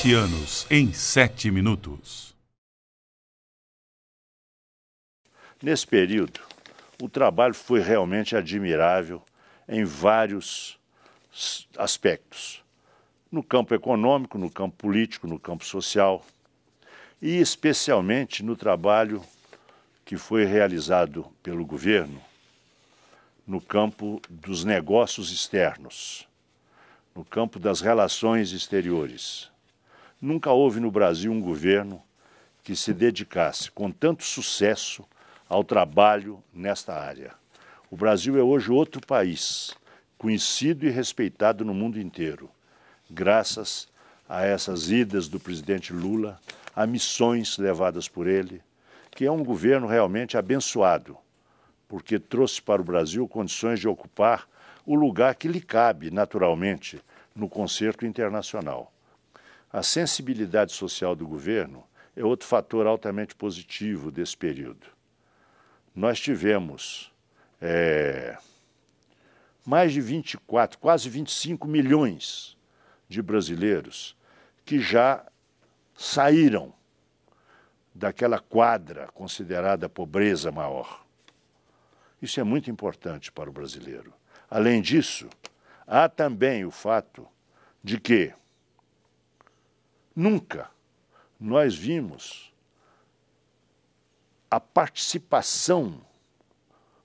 Sete anos em sete minutos. Nesse período, o trabalho foi realmente admirável em vários aspectos: no campo econômico, no campo político, no campo social e especialmente no trabalho que foi realizado pelo governo no campo dos negócios externos, no campo das relações exteriores. Nunca houve no Brasil um governo que se dedicasse com tanto sucesso ao trabalho nesta área. O Brasil é hoje outro país, conhecido e respeitado no mundo inteiro, graças a essas idas do presidente Lula, a missões levadas por ele, que é um governo realmente abençoado, porque trouxe para o Brasil condições de ocupar o lugar que lhe cabe naturalmente no concerto internacional. A sensibilidade social do governo é outro fator altamente positivo desse período. Nós tivemos é, mais de 24, quase 25 milhões de brasileiros que já saíram daquela quadra considerada pobreza maior. Isso é muito importante para o brasileiro. Além disso, há também o fato de que Nunca nós vimos a participação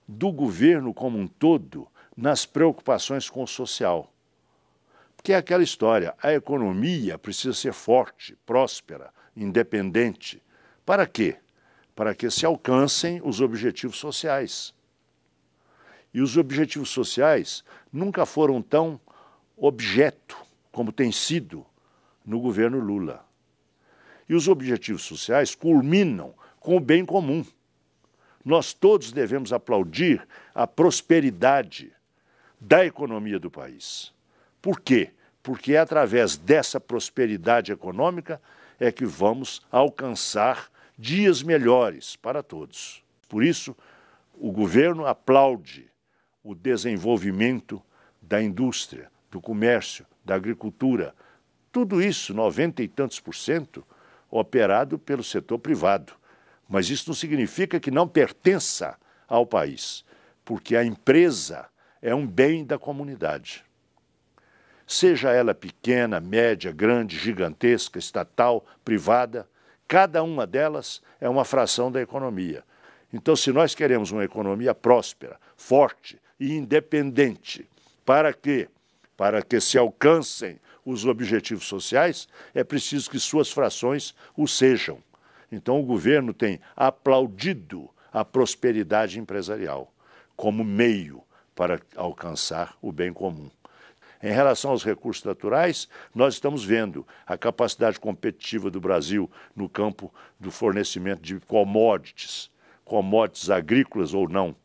do governo como um todo nas preocupações com o social. Porque é aquela história, a economia precisa ser forte, próspera, independente. Para quê? Para que se alcancem os objetivos sociais. E os objetivos sociais nunca foram tão objeto como tem sido no governo Lula. E os objetivos sociais culminam com o bem comum. Nós todos devemos aplaudir a prosperidade da economia do país. Por quê? Porque é através dessa prosperidade econômica é que vamos alcançar dias melhores para todos. Por isso, o governo aplaude o desenvolvimento da indústria, do comércio, da agricultura, tudo isso, noventa e tantos por cento, operado pelo setor privado. Mas isso não significa que não pertença ao país, porque a empresa é um bem da comunidade. Seja ela pequena, média, grande, gigantesca, estatal, privada, cada uma delas é uma fração da economia. Então, se nós queremos uma economia próspera, forte e independente, para que para que se alcancem os objetivos sociais, é preciso que suas frações o sejam. Então, o governo tem aplaudido a prosperidade empresarial como meio para alcançar o bem comum. Em relação aos recursos naturais, nós estamos vendo a capacidade competitiva do Brasil no campo do fornecimento de commodities, commodities agrícolas ou não.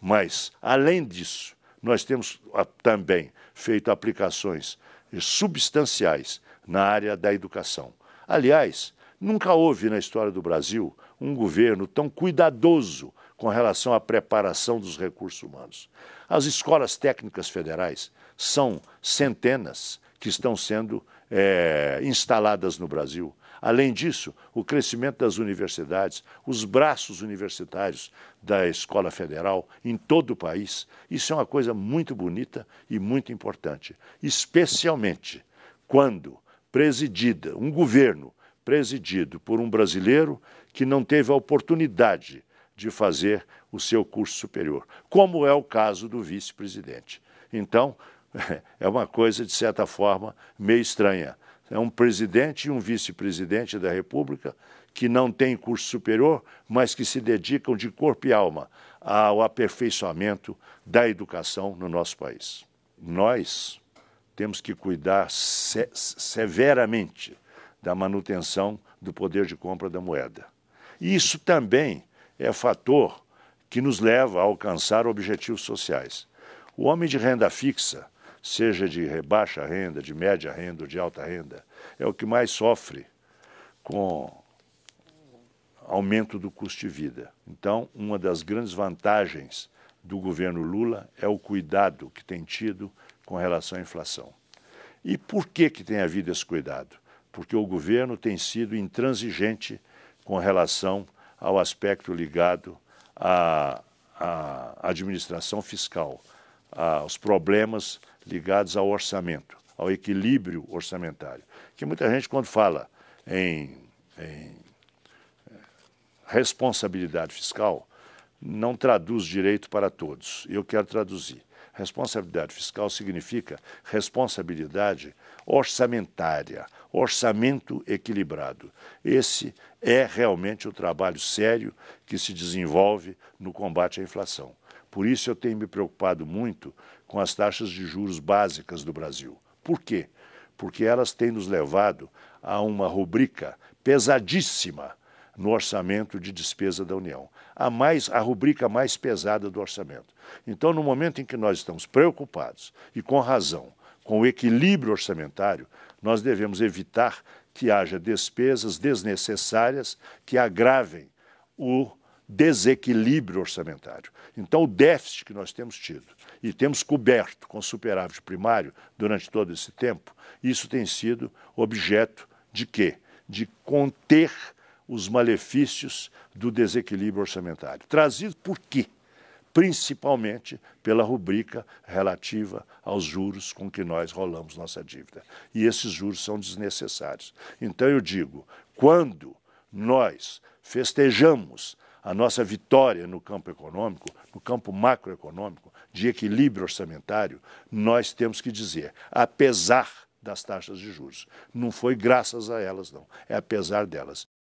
Mas, além disso, nós temos também feito aplicações substanciais na área da educação. Aliás, nunca houve na história do Brasil um governo tão cuidadoso com relação à preparação dos recursos humanos. As escolas técnicas federais são centenas que estão sendo é, instaladas no Brasil. Além disso, o crescimento das universidades, os braços universitários da Escola Federal em todo o país, isso é uma coisa muito bonita e muito importante, especialmente quando presidida, um governo presidido por um brasileiro que não teve a oportunidade de fazer o seu curso superior, como é o caso do vice-presidente. Então, é uma coisa, de certa forma, meio estranha é um presidente e um vice-presidente da República que não têm curso superior, mas que se dedicam de corpo e alma ao aperfeiçoamento da educação no nosso país. Nós temos que cuidar se severamente da manutenção do poder de compra da moeda. Isso também é fator que nos leva a alcançar objetivos sociais. O homem de renda fixa seja de rebaixa renda, de média renda ou de alta renda, é o que mais sofre com aumento do custo de vida. Então, uma das grandes vantagens do governo Lula é o cuidado que tem tido com relação à inflação. E por que, que tem havido esse cuidado? Porque o governo tem sido intransigente com relação ao aspecto ligado à, à administração fiscal aos problemas ligados ao orçamento, ao equilíbrio orçamentário. Que muita gente, quando fala em, em eh, responsabilidade fiscal, não traduz direito para todos. Eu quero traduzir. Responsabilidade fiscal significa responsabilidade orçamentária, orçamento equilibrado. Esse é realmente o trabalho sério que se desenvolve no combate à inflação. Por isso eu tenho me preocupado muito com as taxas de juros básicas do Brasil. Por quê? Porque elas têm nos levado a uma rubrica pesadíssima no orçamento de despesa da União, a mais a rubrica mais pesada do orçamento. Então, no momento em que nós estamos preocupados e com razão com o equilíbrio orçamentário, nós devemos evitar que haja despesas desnecessárias que agravem o desequilíbrio orçamentário. Então, o déficit que nós temos tido e temos coberto com superávit primário durante todo esse tempo, isso tem sido objeto de quê? De conter os malefícios do desequilíbrio orçamentário. Trazido por quê? Principalmente pela rubrica relativa aos juros com que nós rolamos nossa dívida. E esses juros são desnecessários. Então eu digo: quando nós festejamos a nossa vitória no campo econômico, no campo macroeconômico, de equilíbrio orçamentário, nós temos que dizer, apesar das taxas de juros. Não foi graças a elas, não, é apesar delas.